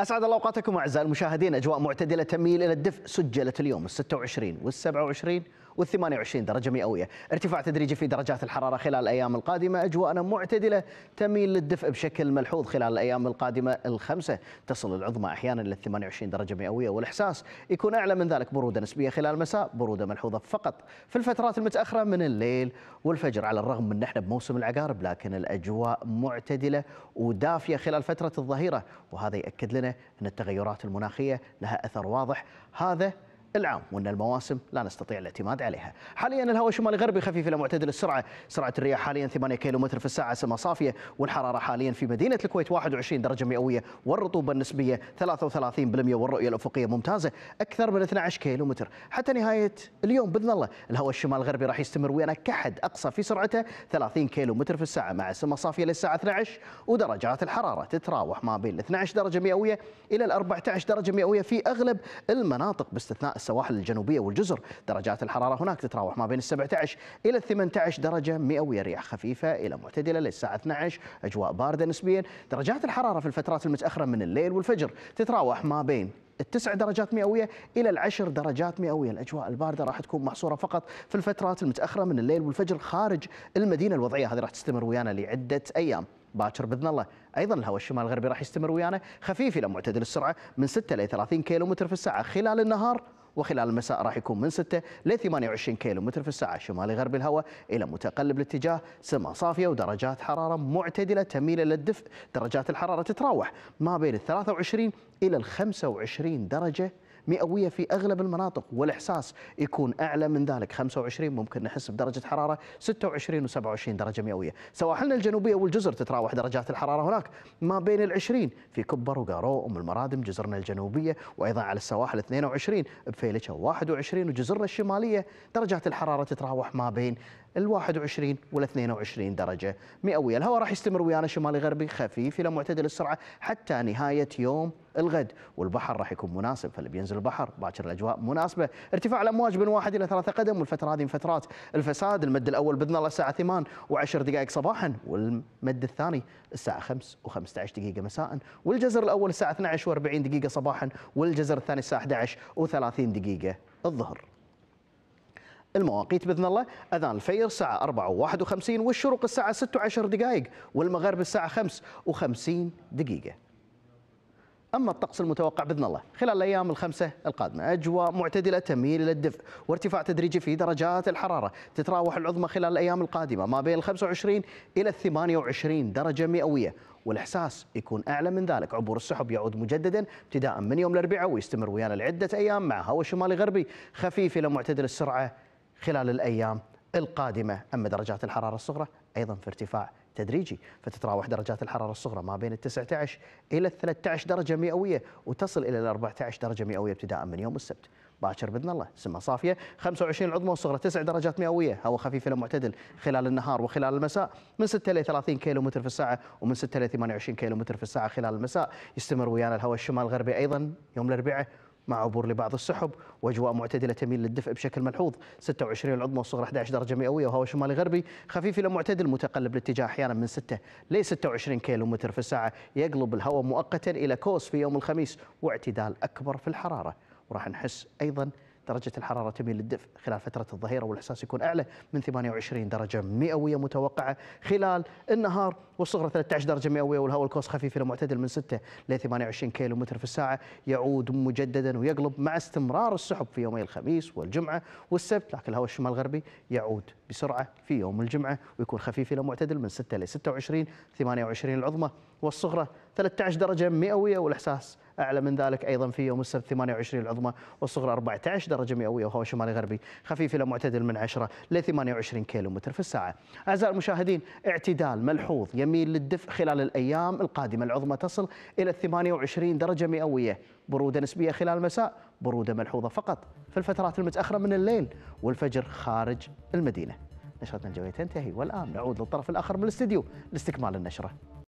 اسعد الله اوقاتكم اعزائي المشاهدين اجواء معتدله تميل الى الدفء سجلت اليوم ال 26 وال 27 وال28 درجة مئوية ارتفاع تدريجي في درجات الحرارة خلال الأيام القادمة أجواءنا معتدلة تميل للدفء بشكل ملحوظ خلال الأيام القادمة الخمسة تصل العظمى أحيانا لل 28 درجة مئوية والإحساس يكون أعلى من ذلك برودة نسبية خلال المساء برودة ملحوظة فقط في الفترات المتأخرة من الليل والفجر على الرغم من نحن بموسم العقارب لكن الأجواء معتدلة ودافية خلال فترة الظهيرة وهذا يأكد لنا أن التغيرات المناخية لها أثر واضح هذا العام وأن المواسم لا نستطيع الاعتماد عليها حاليا الهواء الشمالي غربي خفيف إلى معتدل السرعة سرعة الرياح حاليا 8 كيلومتر في الساعة سما صافية والحرارة حاليا في مدينة الكويت 21 درجة مئوية والرطوبة النسبية 33% والرؤية الأفقية ممتازة أكثر من 12 كيلومتر حتى نهاية اليوم بإذن الله الهواء الشمال الغربي راح يستمر ويانا كحد أقصى في سرعته 30 كيلومتر في الساعة مع سما صافية للساعة 12 ودرجات الحرارة تتراوح ما بين 12 درجة مئوية إلى 14 درجة مئوية في أغلب المناطق باستثناء السواحل الجنوبية والجزر درجات الحرارة هناك تتراوح ما بين 17 إلى 18 درجة مئوية رياح خفيفة إلى معتدلة للساعة 12 أجواء باردة نسبيا درجات الحرارة في الفترات المتأخرة من الليل والفجر تتراوح ما بين التسع درجات مئوية إلى العشر درجات مئوية الأجواء الباردة راح تكون محصورة فقط في الفترات المتأخرة من الليل والفجر خارج المدينة الوضعية هذه راح تستمر ويانا لعدة أيام باكر باذن الله ايضا الهواء الشمال الغربي راح يستمر ويانا خفيف الى معتدل السرعه من 6 الى 30 كيلومتر في الساعه خلال النهار وخلال المساء راح يكون من 6 ل 28 كيلو متر في الساعة شمالي غرب الهواء إلى متقلب الاتجاه سماء صافية ودرجات حرارة معتدلة تميل إلى الدفء درجات الحرارة تتراوح ما بين ال 23 إلى ال 25 درجة مئويه في اغلب المناطق والاحساس يكون اعلى من ذلك 25 ممكن نحس بدرجه حراره 26 و27 درجه مئويه، سواحلنا الجنوبيه والجزر تتراوح درجات الحراره هناك ما بين ال 20 في كبر وقارو ام المرادم جزرنا الجنوبيه وايضا على السواحل 22 بفيلتشا 21 وجزرنا الشماليه درجات الحراره تتراوح ما بين ال 21 وال 22 درجه مئويه، الهواء راح يستمر ويانا شمالي غربي خفيف الى معتدل السرعه حتى نهايه يوم الغد والبحر راح يكون مناسب فاللي بينزل البحر باكر الاجواء مناسبه ارتفاع الامواج من واحد الى ثلاثة قدم والفتره هذه من فترات الفساد المد الاول باذن الله الساعه 8 و10 دقائق صباحا والمد الثاني الساعه 5 و15 دقيقه مساء والجزر الاول الساعه 12 و40 دقيقه صباحا والجزر الثاني الساعه 11 و30 دقيقه الظهر المواقيت باذن الله اذان الفير الساعه 4 و51 والشروق الساعه 6 و10 دقائق والمغرب الساعه 5 و50 دقيقه أما الطقس المتوقع بإذن الله خلال الأيام الخمسة القادمة أجواء معتدلة تميل إلى الدفء وارتفاع تدريجي في درجات الحرارة تتراوح العظمى خلال الأيام القادمة ما بين 25 إلى 28 درجة مئوية والإحساس يكون أعلى من ذلك عبور السحب يعود مجددا ابتداء من يوم الأربعاء ويستمر ويانا لعدة أيام مع هواء شمالي غربي خفيف إلى معتدل السرعة خلال الأيام القادمة أما درجات الحرارة الصغرى أيضا في ارتفاع تدريجي فتتراوح درجات الحرارة الصغرى ما بين ال 19 إلى ال 13 درجة مئوية وتصل إلى ال 14 درجة مئوية ابتداء من يوم السبت باكر باذن الله سمه صافيه 25 عظمى وصغرى 9 درجات مئويه هواء خفيف الى معتدل خلال النهار وخلال المساء من 6 الى 30 كيلو متر في الساعه ومن 6 الى 28 كيلو متر في الساعه خلال المساء يستمر ويانا الهواء الشمال الغربي ايضا يوم الاربعاء مع عبور لبعض السحب واجواء معتدله تميل للدفء بشكل ملحوظ 26 العظمى والصغرى 11 درجه مئويه وهواء شمالي غربي خفيف الى معتدل متقلب الاتجاه احيانا من 6 ل 26 كيلو متر في الساعه يقلب الهواء مؤقتا الى كوس في يوم الخميس واعتدال اكبر في الحراره وراح نحس ايضا درجة الحرارة تميل للدفء خلال فترة الظهيرة والإحساس يكون أعلى من 28 درجة مئوية متوقعة خلال النهار والصغرى 13 درجة مئوية والهواء الكوس خفيف إلى معتدل من 6 ل 28 كيلو متر في الساعة يعود مجددا ويقلب مع استمرار السحب في يومي الخميس والجمعة والسبت لكن الهواء الشمال الغربي يعود بسرعة في يوم الجمعة ويكون خفيف إلى معتدل من 6 ل 26 28 العظمى والصغرى 13 درجة مئوية والإحساس أعلى من ذلك أيضا في يوم السبت 28 العظمى والصغرى 14 درجة مئوية وهو شمالي غربي خفيف إلى معتدل من 10 ل 28 متر في الساعة. أعزائي المشاهدين اعتدال ملحوظ يميل للدفء خلال الأيام القادمة العظمى تصل إلى 28 درجة مئوية برودة نسبية خلال المساء برودة ملحوظة فقط في الفترات المتأخرة من الليل والفجر خارج المدينة. نشرتنا الجوية تنتهي والآن نعود للطرف الآخر من الاستديو لاستكمال النشرة.